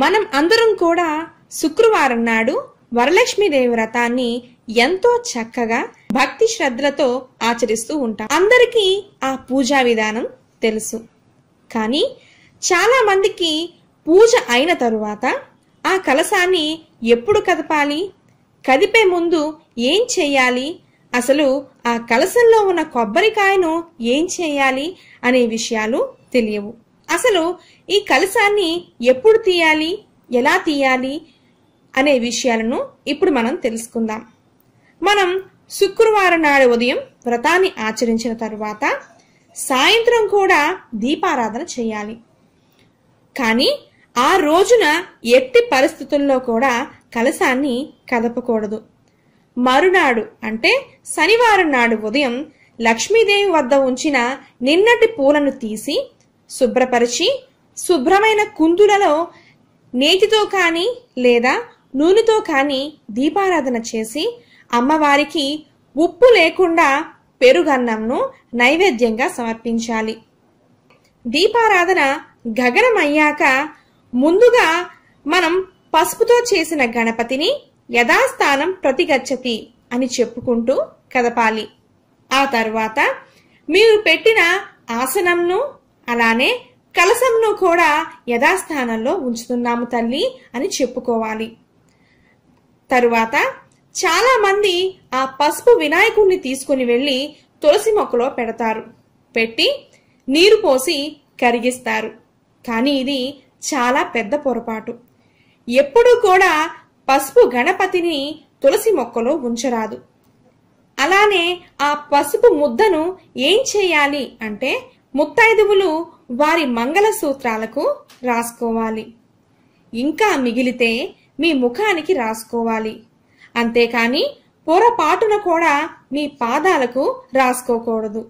మనం అందరం కూడా శుక్రవారం నాడు వరలక్ష్మీదేవి వ్రతాన్ని ఎంతో చక్కగా భక్తి శ్రద్ధలతో ఆచరిస్తూ ఉంటాం అందరికీ ఆ పూజా విధానం తెలుసు కానీ చాలా మందికి పూజ అయిన తరువాత ఆ కలసాన్ని ఎప్పుడు కదపాలి కదిపే ముందు ఏం చేయాలి అసలు ఆ కలసంలో ఉన్న కొబ్బరికాయను ఏం చేయాలి అనే విషయాలు తెలియవు అసలు ఈ కలసాన్ని ఎప్పుడు తీయాలి ఎలా తీయాలి అనే విషయాలను ఇప్పుడు మనం తెలుసుకుందాం మనం శుక్రవారం నాడు ఉదయం వ్రతాన్ని ఆచరించిన తరువాత సాయంత్రం కూడా దీపారాధన చేయాలి కానీ ఆ రోజున ఎట్టి పరిస్థితుల్లో కూడా కలసాన్ని కదపకూడదు మరునాడు అంటే శనివారం నాడు ఉదయం లక్ష్మీదేవి వద్ద ఉంచిన నిన్నటి పూలను తీసి శుభ్రపరిచి శుభ్రమైన కుందులలో నేతితో కానీ లేదా నూనెతో కానీ దీపారాధన చేసి అమ్మవారికి ఉప్పు లేకుండా పెరుగన్నంను నైవేద్యంగా సమర్పించాలి దీపారాధన గగనమయ్యాక ముందుగా మనం పసుపుతో చేసిన గణపతిని యథాస్థానం ప్రతిగచ్చతి అని చెప్పుకుంటూ కదపాలి ఆ తర్వాత మీరు పెట్టిన ఆసనంను అలానే కలసంను కూడా యథాస్థానంలో ఉంచుతున్నాము తల్లి అని చెప్పుకోవాలి తరువాత చాలామంది ఆ పసుపు వినాయకుడిని తీసుకుని వెళ్ళి తులసి మొక్కలో పెడతారు పెట్టి నీరు పోసి కరిగిస్తారు కానీ ఇది చాలా పెద్ద పొరపాటు ఎప్పుడూ కూడా పసుపు గణపతిని తులసి మొక్కలో ఉంచరాదు అలానే ఆ పసుపు ముద్దను ఏం చేయాలి అంటే ముత్తైదువులు వారి మంగళ సూత్రాలకు రాసుకోవాలి ఇంకా మిగిలితే మీ ముఖానికి రాసుకోవాలి అంతేకాని పొరపాటున కూడా మీ పాదాలకు రాసుకోకూడదు